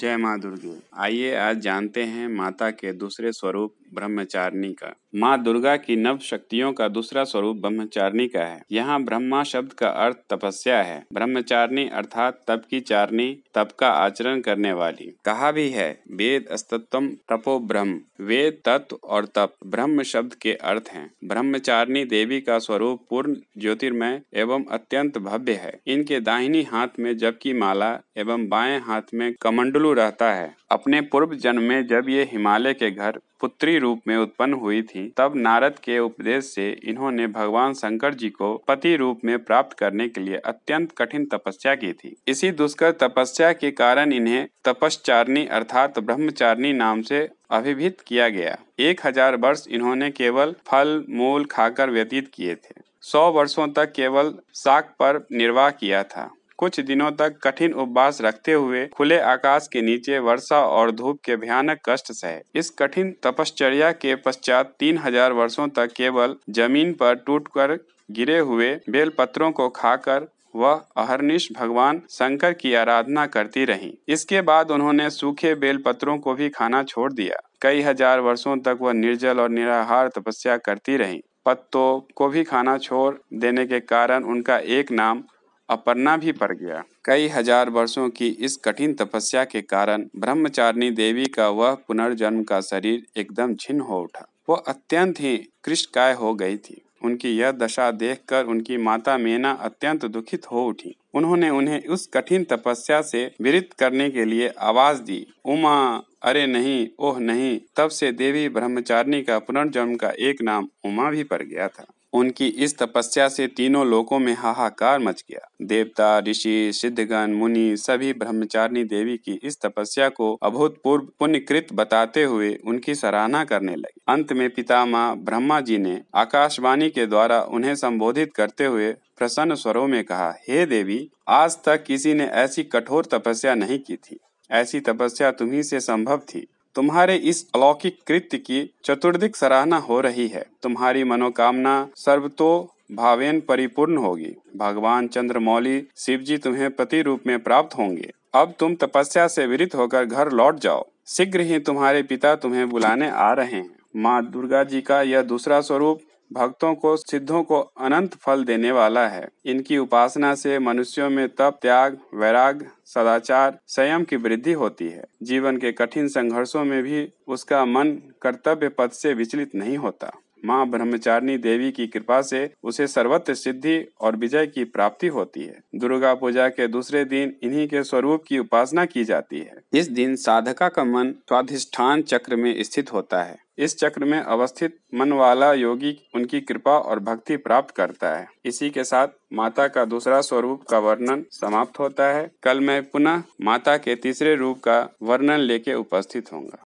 जय माँ दुर्गे आइए आज जानते हैं माता के दूसरे स्वरूप ब्रह्मचारिणी का माँ दुर्गा की नव शक्तियों का दूसरा स्वरूप ब्रह्मचारिणी का है यहाँ ब्रह्मा शब्द का अर्थ तपस्या है ब्रह्मचारिणी अर्थात तप की चारणी तप का आचरण करने वाली कहा भी है वेद अस्तत्व तपो ब्रह्म वेद तत्व और तप ब्रह्म शब्द के अर्थ हैं ब्रह्मचारिणी देवी का स्वरूप पूर्ण ज्योतिर्मय एवं अत्यंत भव्य है इनके दाहिनी हाथ में जबकि माला एवं बाएं हाथ में कमंडलू रहता है अपने पूर्व जन्म में जब ये हिमालय के घर पुत्री रूप में उत्पन्न हुई थी तब नारद के उपदेश से इन्होंने भगवान शंकर जी को पति रूप में प्राप्त करने के लिए अत्यंत कठिन तपस्या की थी इसी दुष्कर तपस्या के कारण इन्हें तपस्चारिणी अर्थात ब्रह्मचारिणी नाम से अभिभित किया गया एक हजार वर्ष इन्होंने केवल फल मूल खाकर व्यतीत किए थे सौ वर्षों तक केवल साग पर निर्वाह किया था कुछ दिनों तक कठिन उपवास रखते हुए खुले आकाश के नीचे वर्षा और धूप के भयानक कष्ट सहे इस कठिन तपश्चर्या के पश्चात तीन हजार वर्षो तक केवल जमीन पर टूटकर गिरे हुए बेल पत्रों को खाकर वह अहरनिश भगवान शंकर की आराधना करती रहीं। इसके बाद उन्होंने सूखे बेल पत्रों को भी खाना छोड़ दिया कई हजार वर्षों तक वह निर्जल और निराहार तपस्या करती रही पत्तों को भी खाना छोड़ देने के कारण उनका एक नाम अपर्णा भी पड़ गया कई हजार वर्षों की इस कठिन तपस्या के कारण ब्रह्मचारिणी देवी का वह पुनर्जन्म का शरीर एकदम छिन्न हो उठा वो अत्यंत ही कृष्णकाय हो गई थी उनकी यह दशा देखकर उनकी माता मेना अत्यंत दुखित हो उठी उन्होंने उन्हें उस कठिन तपस्या से विरित करने के लिए आवाज दी उमा अरे नहीं ओह नहीं तब से देवी ब्रह्मचारिणी का पुनर्जन्म का एक नाम उमा भी पड़ गया था उनकी इस तपस्या से तीनों लोकों में हाहाकार मच गया देवता ऋषि सिद्धगण मुनि सभी ब्रह्मचारिणी देवी की इस तपस्या को अभूतपूर्व पुण्यकृत बताते हुए उनकी सराहना करने लगे अंत में पितामह ब्रह्मा जी ने आकाशवाणी के द्वारा उन्हें संबोधित करते हुए प्रसन्न स्वरों में कहा हे hey देवी आज तक किसी ने ऐसी कठोर तपस्या नहीं की थी ऐसी तपस्या तुम्ही से संभव थी तुम्हारे इस अलौकिक कृत्य की चतुर्दिक सराहना हो रही है तुम्हारी मनोकामना सर्वतो भावेन परिपूर्ण होगी भगवान चंद्रमौली शिव जी तुम्हें पति रूप में प्राप्त होंगे अब तुम तपस्या से विरित होकर घर लौट जाओ शीघ्र ही तुम्हारे पिता तुम्हें बुलाने आ रहे हैं माँ दुर्गा जी का यह दूसरा स्वरूप भक्तों को सिद्धों को अनंत फल देने वाला है इनकी उपासना से मनुष्यों में तप त्याग वैराग सदाचार संयम की वृद्धि होती है जीवन के कठिन संघर्षों में भी उसका मन कर्तव्य पद से विचलित नहीं होता माँ ब्रह्मचारिणी देवी की कृपा से उसे सर्वत्र सिद्धि और विजय की प्राप्ति होती है दुर्गा पूजा के दूसरे दिन इन्हीं के स्वरूप की उपासना की जाती है इस दिन साधका का मन स्वाधिष्ठान चक्र में स्थित होता है इस चक्र में अवस्थित मन वाला योगी उनकी कृपा और भक्ति प्राप्त करता है इसी के साथ माता का दूसरा स्वरूप का वर्णन समाप्त होता है कल मैं पुनः माता के तीसरे रूप का वर्णन लेके उपस्थित होंगे